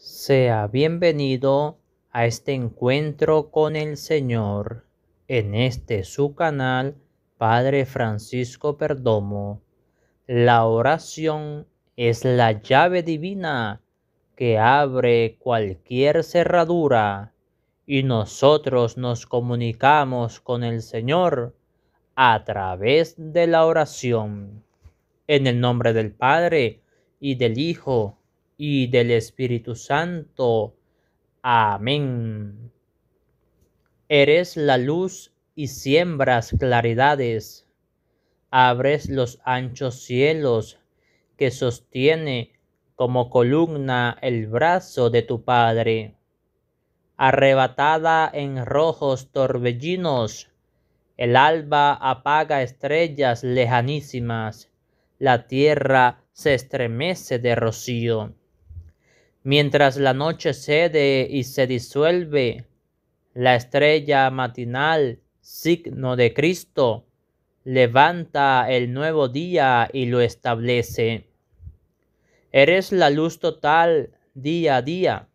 Sea bienvenido a este encuentro con el Señor en este su canal, Padre Francisco Perdomo. La oración es la llave divina que abre cualquier cerradura y nosotros nos comunicamos con el Señor a través de la oración. En el nombre del Padre y del Hijo y del Espíritu Santo. Amén. Eres la luz y siembras claridades. Abres los anchos cielos que sostiene como columna el brazo de tu Padre. Arrebatada en rojos torbellinos, el alba apaga estrellas lejanísimas, la tierra se estremece de rocío. Mientras la noche cede y se disuelve, la estrella matinal, signo de Cristo, levanta el nuevo día y lo establece. Eres la luz total día a día,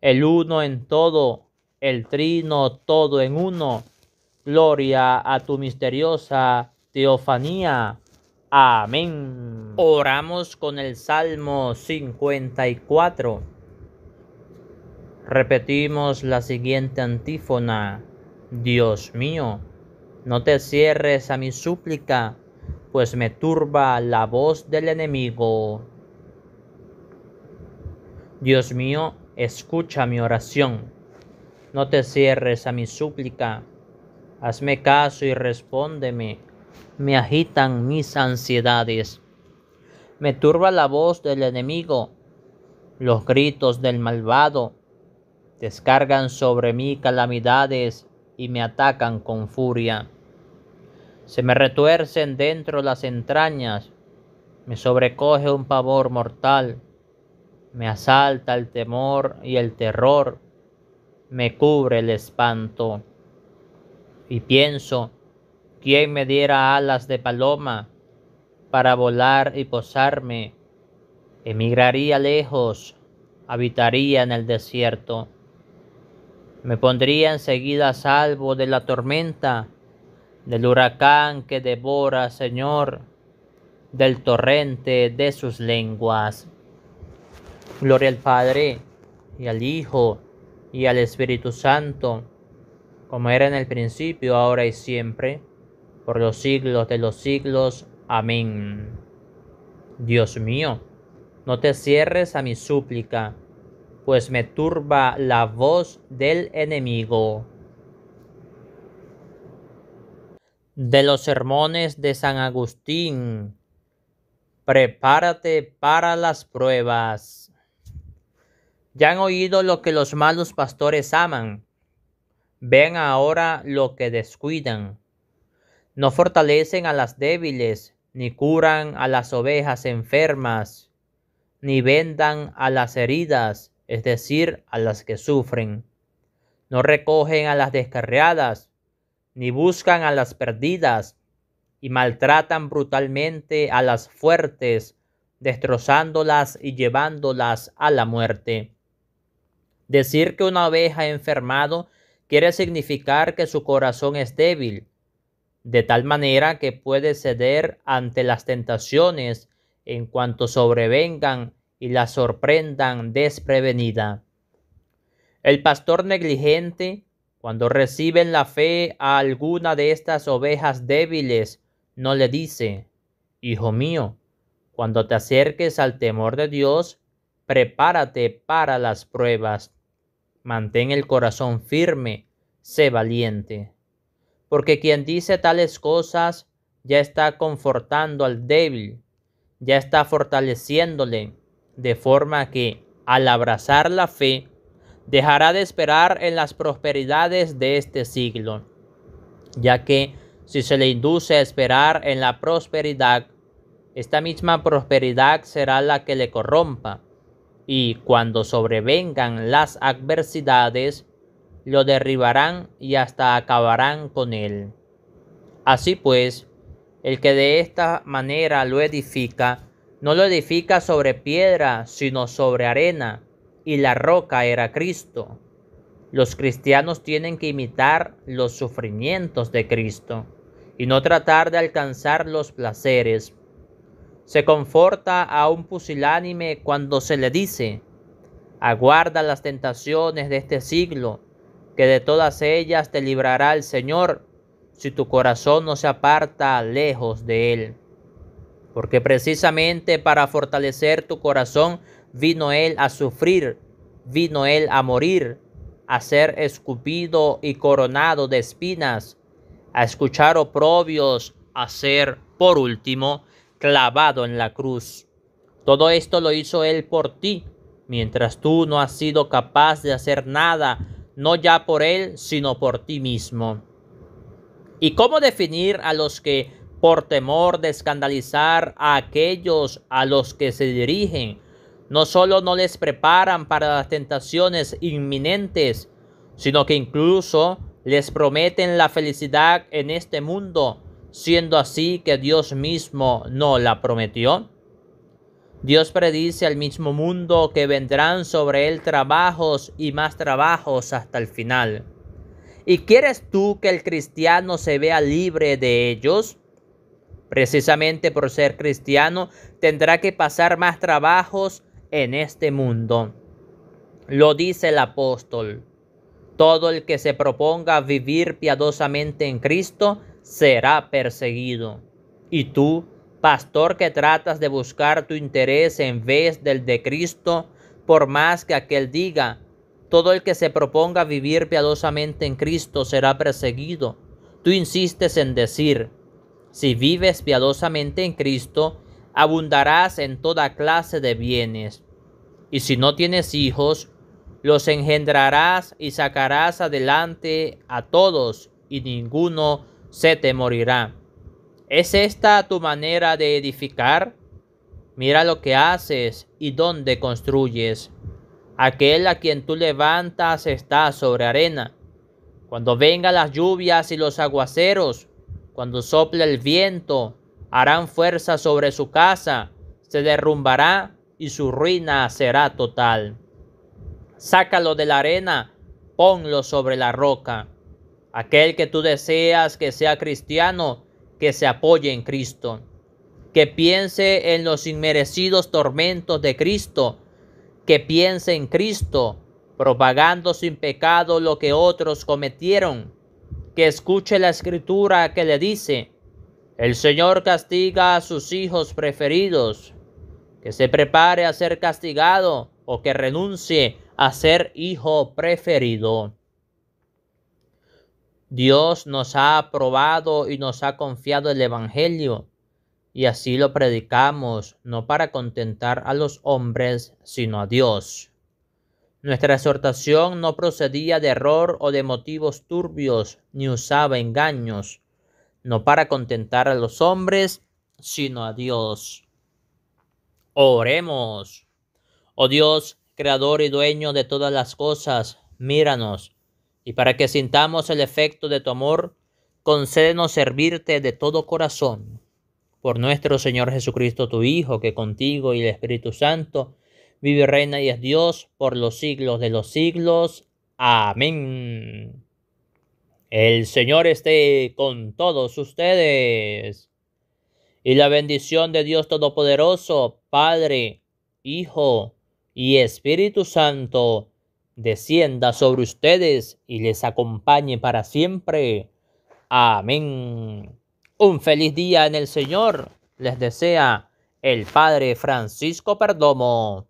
el uno en todo, el trino todo en uno. Gloria a tu misteriosa teofanía. Amén. Oramos con el Salmo 54. Repetimos la siguiente antífona. Dios mío, no te cierres a mi súplica, pues me turba la voz del enemigo. Dios mío, escucha mi oración. No te cierres a mi súplica. Hazme caso y respóndeme. Me agitan mis ansiedades me turba la voz del enemigo, los gritos del malvado. Descargan sobre mí calamidades y me atacan con furia. Se me retuercen dentro las entrañas, me sobrecoge un pavor mortal, me asalta el temor y el terror, me cubre el espanto. Y pienso, ¿quién me diera alas de paloma? para volar y posarme. Emigraría lejos, habitaría en el desierto. Me pondría enseguida a salvo de la tormenta, del huracán que devora, Señor, del torrente de sus lenguas. Gloria al Padre, y al Hijo, y al Espíritu Santo, como era en el principio, ahora y siempre, por los siglos de los siglos. Amén. Dios mío, no te cierres a mi súplica, pues me turba la voz del enemigo. De los sermones de San Agustín. Prepárate para las pruebas. Ya han oído lo que los malos pastores aman. Ven ahora lo que descuidan. No fortalecen a las débiles ni curan a las ovejas enfermas, ni vendan a las heridas, es decir, a las que sufren. No recogen a las descarriadas, ni buscan a las perdidas, y maltratan brutalmente a las fuertes, destrozándolas y llevándolas a la muerte. Decir que una oveja ha enfermado quiere significar que su corazón es débil, de tal manera que puede ceder ante las tentaciones en cuanto sobrevengan y la sorprendan desprevenida. El pastor negligente, cuando recibe en la fe a alguna de estas ovejas débiles, no le dice, Hijo mío, cuando te acerques al temor de Dios, prepárate para las pruebas. Mantén el corazón firme, sé valiente. Porque quien dice tales cosas ya está confortando al débil, ya está fortaleciéndole, de forma que al abrazar la fe, dejará de esperar en las prosperidades de este siglo, ya que si se le induce a esperar en la prosperidad, esta misma prosperidad será la que le corrompa, y cuando sobrevengan las adversidades, lo derribarán y hasta acabarán con él. Así pues, el que de esta manera lo edifica, no lo edifica sobre piedra, sino sobre arena, y la roca era Cristo. Los cristianos tienen que imitar los sufrimientos de Cristo y no tratar de alcanzar los placeres. Se conforta a un pusilánime cuando se le dice, aguarda las tentaciones de este siglo que de todas ellas te librará el Señor si tu corazón no se aparta lejos de Él. Porque precisamente para fortalecer tu corazón vino Él a sufrir, vino Él a morir, a ser escupido y coronado de espinas, a escuchar oprobios, a ser, por último, clavado en la cruz. Todo esto lo hizo Él por ti, mientras tú no has sido capaz de hacer nada no ya por Él, sino por ti mismo. ¿Y cómo definir a los que, por temor de escandalizar a aquellos a los que se dirigen, no solo no les preparan para las tentaciones inminentes, sino que incluso les prometen la felicidad en este mundo, siendo así que Dios mismo no la prometió? Dios predice al mismo mundo que vendrán sobre él trabajos y más trabajos hasta el final. ¿Y quieres tú que el cristiano se vea libre de ellos? Precisamente por ser cristiano tendrá que pasar más trabajos en este mundo. Lo dice el apóstol. Todo el que se proponga vivir piadosamente en Cristo será perseguido. ¿Y tú? Pastor que tratas de buscar tu interés en vez del de Cristo, por más que aquel diga, todo el que se proponga vivir piadosamente en Cristo será perseguido. Tú insistes en decir, si vives piadosamente en Cristo, abundarás en toda clase de bienes. Y si no tienes hijos, los engendrarás y sacarás adelante a todos, y ninguno se te morirá. ¿Es esta tu manera de edificar? Mira lo que haces y dónde construyes. Aquel a quien tú levantas está sobre arena. Cuando vengan las lluvias y los aguaceros, cuando sople el viento, harán fuerza sobre su casa, se derrumbará y su ruina será total. Sácalo de la arena, ponlo sobre la roca. Aquel que tú deseas que sea cristiano, que se apoye en Cristo, que piense en los inmerecidos tormentos de Cristo, que piense en Cristo, propagando sin pecado lo que otros cometieron, que escuche la escritura que le dice, el Señor castiga a sus hijos preferidos, que se prepare a ser castigado o que renuncie a ser hijo preferido. Dios nos ha aprobado y nos ha confiado el Evangelio, y así lo predicamos, no para contentar a los hombres, sino a Dios. Nuestra exhortación no procedía de error o de motivos turbios, ni usaba engaños, no para contentar a los hombres, sino a Dios. Oremos. Oh Dios, creador y dueño de todas las cosas, míranos y para que sintamos el efecto de tu amor, concédenos servirte de todo corazón. Por nuestro Señor Jesucristo, tu Hijo, que contigo y el Espíritu Santo vive, reina y es Dios por los siglos de los siglos. Amén. El Señor esté con todos ustedes. Y la bendición de Dios Todopoderoso, Padre, Hijo y Espíritu Santo, descienda sobre ustedes y les acompañe para siempre. Amén. Un feliz día en el Señor les desea el Padre Francisco Perdomo.